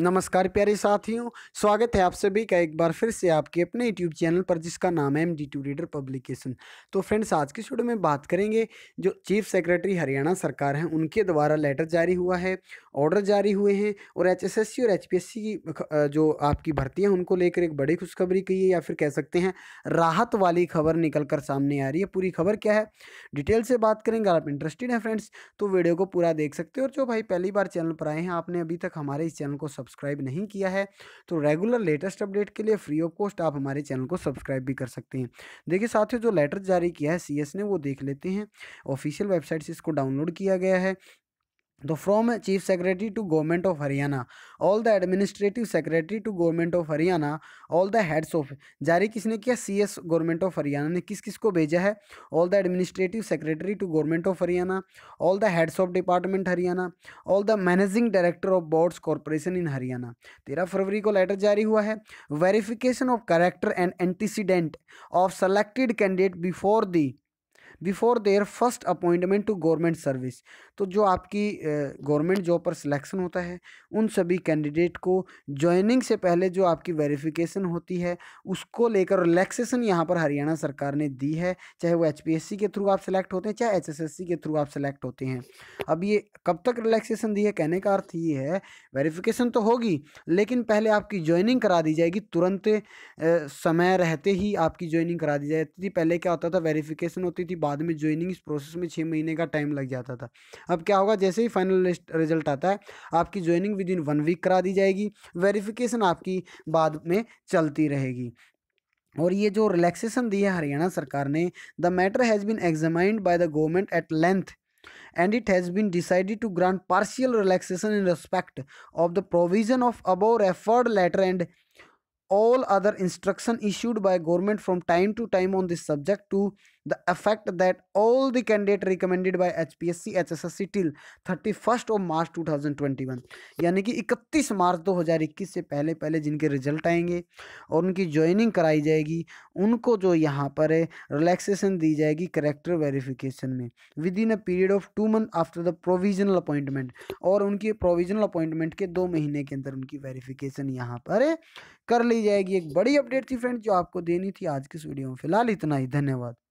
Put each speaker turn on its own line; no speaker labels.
नमस्कार प्यारे साथियों स्वागत है आप सभी का एक बार फिर से आपके अपने यूट्यूब चैनल पर जिसका नाम है M D two reader publication तो फ्रेंड्स आज की शुरू में बात करेंगे जो चीफ सेक्रेटरी हरियाणा सरकार हैं उनके द्वारा लेटर जारी हुआ है ऑर्डर जारी हुए हैं और एचएसएससी और एचपीएससी की जो आपकी भर्ती है उनको लेकर एक बड़ी खुशखबरी की है या फिर कह सकते हैं राहत वाली खबर निकल कर सामने आ रही है पूरी खबर क्या है डिटेल से बात करेंगे आप इंटरेस्टेड हैं फ्रेंड्स तो वीडियो को पूरा देख सकते हो और जो भाई पहली बार चैनल पर आए हैं आपने अभी तक हमारे इस चैनल को सब्सक्राइब नहीं किया है तो रेगुलर लेटेस्ट अपडेट के लिए फ्री ऑफ कॉस्ट आप हमारे चैनल को सब्सक्राइब भी कर सकते हैं देखिए साथियों जो लेटर जारी किया है सी ने वो देख लेते हैं ऑफिशियल वेबसाइट से इसको डाउनलोड किया गया है तो from chief secretary to government of Haryana all the administrative secretary to government of Haryana all the heads of जारी किसने किया C S government of Haryana ने किस किस को भेजा है all the administrative secretary to government of Haryana all the heads of department Haryana all the managing director of boards corporation in Haryana तेरह फरवरी को लेटर जारी हुआ है verification of character and antecedent of selected candidate before the before their first appointment to government service तो जो आपकी government job पर सिलेक्शन होता है उन सभी कैंडिडेट को ज्वाइनिंग से पहले जो आपकी वेरिफिकेशन होती है उसको लेकर रिलैक्सेशन यहाँ पर हरियाणा सरकार ने दी है चाहे वो एच के थ्रू आप सेलेक्ट होते हैं चाहे एच के थ्रू आप सेलेक्ट होते हैं अब ये कब तक रिलैक्सेशन दी है कहने का अर्थ ये है वेरिफिकेशन तो होगी लेकिन पहले आपकी ज्वाइनिंग करा दी जाएगी तुरंत समय रहते ही आपकी ज्वाइनिंग करा दी जाती थी पहले क्या होता था वेरिफिकेशन होती थी बाद में ज्वाइनिंग इस प्रोसेस में छः महीने का टाइम लग जाता था अब क्या होगा जैसे ही फाइनल रिजल्ट आता है आपकी joining within one week करा दी जाएगी वेरिफिकेशन आपकी बाद में चलती रहेगी और ये जो रिलैक्सेशन दी है हरियाणा सरकार ने the matter has been examined by the government at length and it has been decided to grant partial relaxation in respect of the provision of above referred letter and all other instruction issued by government from time to time on this subject to the effect that all the candidate recommended by HPSC HSSC till 31st of March 2021 यानी कि 31 मार्च 2021 से पहले पहले जिनके result आएंगे और उनकी joining कराई जाएगी उनको जो यहाँ पर है रिलैक्सेशन दी जाएगी करेक्टर वेरिफिकेशन में within a period of two month after the provisional appointment और उनकी प्रोविजनल अपॉइंटमेंट के दो महीने के अंदर उनकी वेरिफिकेशन यहाँ पर कर ली जाएगी एक बड़ी अपडेट थी फ्रेंड जो आपको देनी थी आज की इस वीडियो में फिलहाल इतना ही धन्यवाद